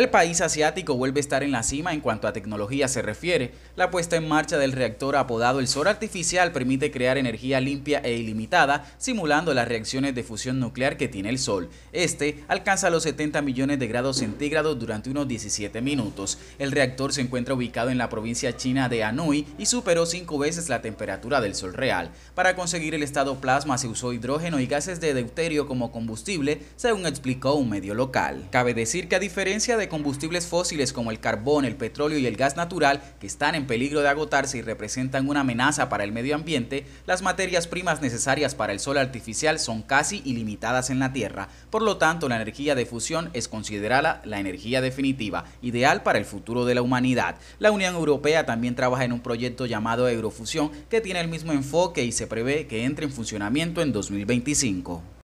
El país asiático vuelve a estar en la cima en cuanto a tecnología se refiere. La puesta en marcha del reactor apodado El Sol Artificial permite crear energía limpia e ilimitada, simulando las reacciones de fusión nuclear que tiene el Sol. Este alcanza los 70 millones de grados centígrados durante unos 17 minutos. El reactor se encuentra ubicado en la provincia china de Anhui y superó cinco veces la temperatura del Sol real. Para conseguir el estado plasma se usó hidrógeno y gases de deuterio como combustible, según explicó un medio local. Cabe decir que a diferencia de combustibles fósiles como el carbón, el petróleo y el gas natural, que están en peligro de agotarse y representan una amenaza para el medio ambiente, las materias primas necesarias para el sol artificial son casi ilimitadas en la Tierra. Por lo tanto, la energía de fusión es considerada la energía definitiva, ideal para el futuro de la humanidad. La Unión Europea también trabaja en un proyecto llamado Eurofusión, que tiene el mismo enfoque y se prevé que entre en funcionamiento en 2025.